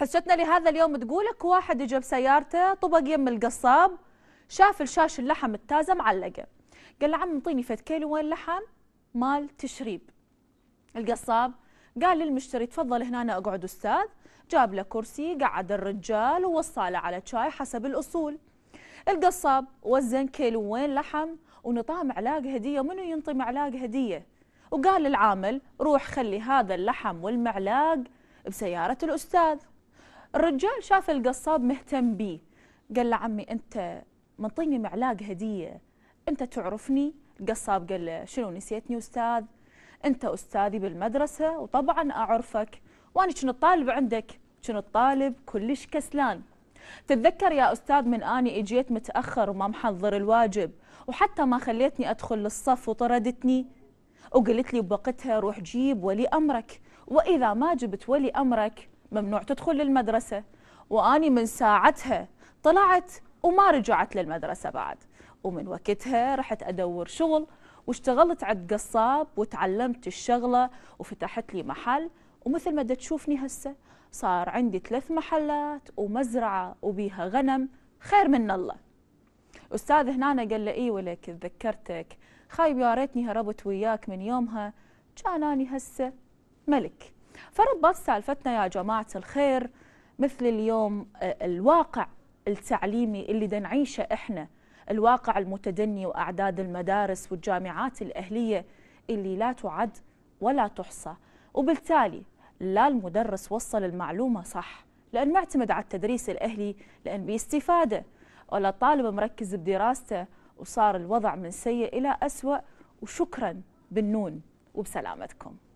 حصتنا لهذا اليوم تقولك واحد جاب سيارته طبق يم القصاب شاف الشاش اللحم التازة معلقة قال له عم انطيني فت كيلو وين لحم مال تشريب القصاب قال للمشتري تفضل هنا أنا أقعد أستاذ جاب له كرسي قعد الرجال ووصاله على شاي حسب الأصول القصاب وزن كيلوين لحم ونطام معلاق هدية منو ينطي معلاق هدية وقال للعامل روح خلي هذا اللحم والمعلاق بسيارة الأستاذ الرجال شاف القصاب مهتم بيه قال له عمي أنت منطيني معلاق هدية أنت تعرفني القصاب قال له شنو نسيتني أستاذ أنت أستاذي بالمدرسة وطبعا أعرفك وأنا شنو طالب عندك شنو طالب كلش كسلان تتذكر يا أستاذ من أني إجيت متأخر وما محضر الواجب وحتى ما خليتني أدخل للصف وطردتني وقلت لي بوقتها روح جيب ولي أمرك وإذا ما جبت ولي أمرك ممنوع تدخل للمدرسة وأني من ساعتها طلعت وما رجعت للمدرسة بعد ومن وقتها رحت أدور شغل واشتغلت عند قصاب وتعلمت الشغلة وفتحت لي محل ومثل ما تشوفني هسه صار عندي ثلاث محلات ومزرعة وبيها غنم خير من الله أستاذ هنا قال له إيه ولك تذكرتك خايب يا ريتني هربت وياك من يومها كان أني هسه ملك فربط سالفتنا يا جماعة الخير مثل اليوم آه، الواقع التعليمي اللي دنعيشه إحنا الواقع المتدني وأعداد المدارس والجامعات الأهلية اللي لا تعد ولا تحصى وبالتالي لا المدرس وصل المعلومة صح لأن معتمد على التدريس الأهلي لأن بيستفادة ولا الطالب مركز بدراسته وصار الوضع من سيء إلى أسوأ وشكرا بالنون وبسلامتكم